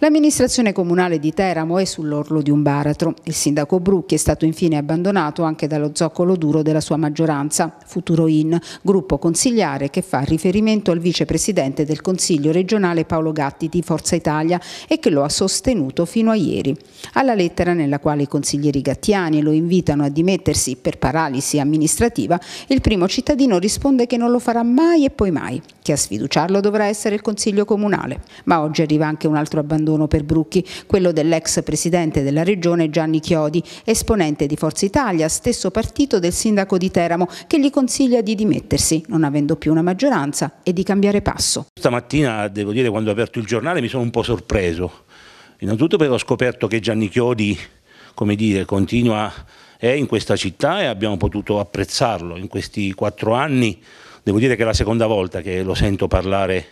L'amministrazione comunale di Teramo è sull'orlo di un baratro. Il sindaco Brucchi è stato infine abbandonato anche dallo zoccolo duro della sua maggioranza, Futuro In, gruppo consigliare che fa riferimento al vicepresidente del Consiglio regionale Paolo Gatti di Forza Italia e che lo ha sostenuto fino a ieri. Alla lettera nella quale i consiglieri gattiani lo invitano a dimettersi per paralisi amministrativa, il primo cittadino risponde che non lo farà mai e poi mai, che a sfiduciarlo dovrà essere il Consiglio comunale. Ma oggi arriva anche un altro abbandono abbandono per Brucchi, quello dell'ex presidente della regione Gianni Chiodi, esponente di Forza Italia, stesso partito del sindaco di Teramo, che gli consiglia di dimettersi, non avendo più una maggioranza, e di cambiare passo. Stamattina, devo dire, quando ho aperto il giornale mi sono un po' sorpreso. Innanzitutto perché ho scoperto che Gianni Chiodi, come dire, continua è in questa città e abbiamo potuto apprezzarlo in questi quattro anni. Devo dire che è la seconda volta che lo sento parlare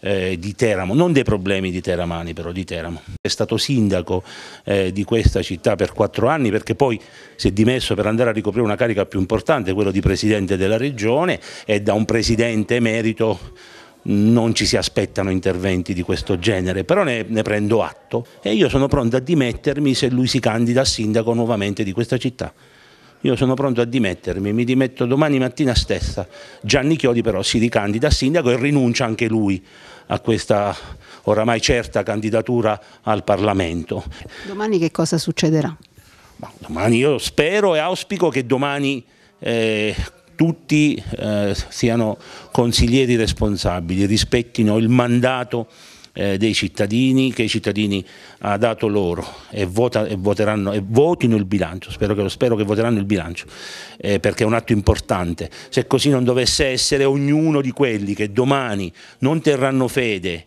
eh, di Teramo, non dei problemi di Teramani però di Teramo. È stato sindaco eh, di questa città per quattro anni perché poi si è dimesso per andare a ricoprire una carica più importante, quella di presidente della regione e da un presidente emerito non ci si aspettano interventi di questo genere, però ne, ne, prendo atto e io sono pronto a dimettermi se lui si candida a sindaco nuovamente di questa città io sono pronto a dimettermi, mi dimetto domani mattina stessa. Gianni Chiodi però si ricandida a sindaco e rinuncia anche lui a questa oramai certa candidatura al Parlamento. Domani che cosa succederà? Ma domani io spero e auspico che domani eh, tutti eh, siano consiglieri responsabili, rispettino il mandato eh, dei cittadini che i cittadini ha dato loro e, vota, e, voteranno, e votino il bilancio, spero che, spero che voteranno il bilancio eh, perché è un atto importante, se così non dovesse essere ognuno di quelli che domani non terranno fede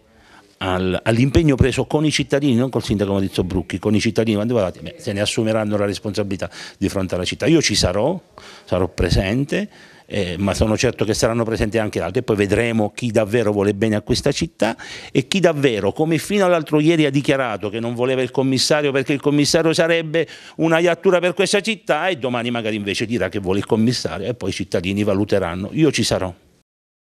all'impegno preso con i cittadini, non col sindaco Maurizio Brucchi, con i cittadini quando guardate, beh, se ne assumeranno la responsabilità di fronte alla città. Io ci sarò, sarò presente, eh, ma sono certo che saranno presenti anche altri e poi vedremo chi davvero vuole bene a questa città e chi davvero, come fino all'altro ieri ha dichiarato che non voleva il commissario perché il commissario sarebbe una iattura per questa città e domani magari invece dirà che vuole il commissario e poi i cittadini valuteranno. Io ci sarò.